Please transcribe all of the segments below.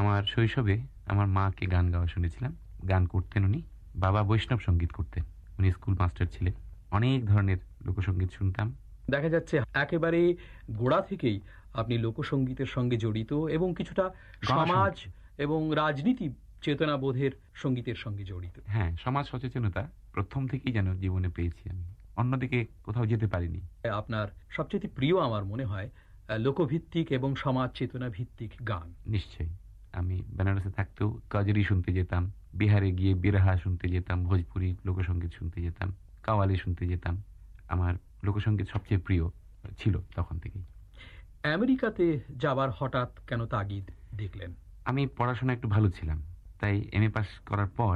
আমার শৈশবে আমার মাকে গান গাওয়া শুনেছিলাম গান করতেন উনি বাবা বৈষ্ণব সঙ্গীত করতেন উনি স্কুল মাস্টার ছিলেন অনেক ধরনের লোকসঙ্গীত শুনতাম দেখা যাচ্ছে একেবারে গোড়া থেকেই আপনি লোকসঙ্গীতের সঙ্গে জড়িত এবং কিছুটা সমাজ এবং রাজনীতি চেতনা বোধের সঙ্গীতের সঙ্গে জড়িত হ্যাঁ সমাজ সচেতনতা প্রথম থেকেই যেন জীবনে পেয়েছি আমি অন্যদিকে কোথাও যেতে পারিনি আপনার সবচেয়ে প্রিয় আমার মনে হয় লোকভিত্তিক এবং সমাজ চেতনা ভিত্তিক গান নিশ্চয়ই আমি বেনারসে থাকতেও কাজরি শুনতে যেতাম বিহারে গিয়ে বিরাহা শুনতে যেতাম ভোজপুরি লোকসঙ্গীত শুনতে যেতাম কাওয়ালি শুনতে যেতাম আমার লোকসঙ্গীত সবচেয়ে প্রিয় ছিল তখন থেকেই আমেরিকাতে যাবার হঠাৎ কেন তাগিদ দেখলেন আমি পড়াশোনা একটু ভালো ছিলাম তাই এম এ পাস করার পর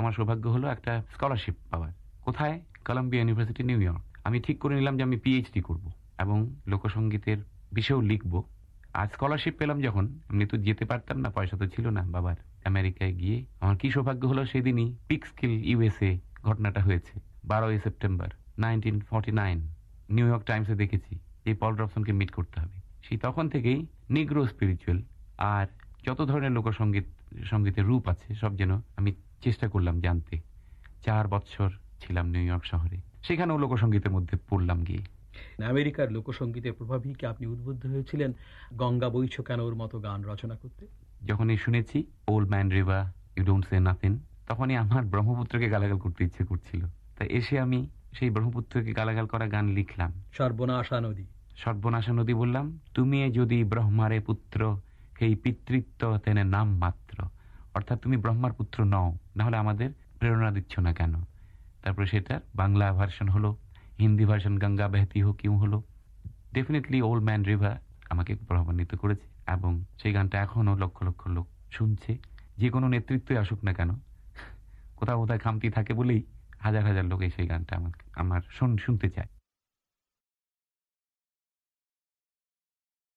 আমার সৌভাগ্য হলো একটা স্কলারশিপ পাওয়ার কোথায় কলম্বিয়া ইউনিভার্সিটি নিউ ইয়র্ক আমি ঠিক করে নিলাম যে আমি পিএইচডি করব এবং লোকসঙ্গীতের বিষয়েও লিখব আর স্কলারশিপ পেলাম যখন এমনি তো যেতে পারতাম না পয়সা তো ছিল না বাবার আমেরিকায় গিয়ে আমার কি সৌভাগ্য হলো সেদিনই পিক স্কিল ইউএসএ ঘটনাটা হয়েছে বারোই September nineteen forty nine New York টাইমসে দেখেছি এই পল ড্রপসনকে মিট করতে হবে সেই তখন থেকেই নিগ্রো স্পিরিচুয়াল আর যত ধরনের লোকসঙ্গীত সঙ্গীতের রূপ আছে সব যেন আমি চেষ্টা করলাম জানতে চার বছর ছিলাম নিউ ইয়র্ক শহরে সেখানেও লোকসঙ্গীতের মধ্যে পড়লাম গিয়ে আমেরিকার লোকসঙ্গীতের প্রভাবই কি আপনি উদ্বুদ্ধ হয়েছিলেন গঙ্গা বৈছ কেন ওর মতো গান রচনা করতে যখন এই শুনেছি old man river you don't say nothing তখনই আমার ব্রহ্মপুত্রকে গালাগাল করতে ইচ্ছে করছিল তাই এসে আমি সেই ব্রহ্মপুত্রকে গালাগাল করা গান লিখলাম সর্বনাশা নদী সর্বনাশা নদী বললাম তুমি যদি ব্রহ্মারে পুত্র সেই পিতৃত্ব তেনে নাম মাত্র অর্থাৎ তুমি ব্রহ্মার পুত্র নও নাহলে আমাদের প্রেরণা দিচ্ছ না কেন তারপরে সেটার বাংলা ভার্সন হলো হিন্দি ভার্সন গঙ্গা বেহতি হো কিউ হলো ডেফিনেটলি ওল্ড ম্যান রিভার আমাকে প্রভাবান্বিত করেছে এবং সেই গানটা এখনও লক্ষ লক্ষ লোক শুনছে যে কোনো নেতৃত্বই আসুক না কেন কোথাও কোথায় খামতি থাকে বলেই হাজার হাজার লোক এই সেই গানটা আমার আমার শুনতে চায়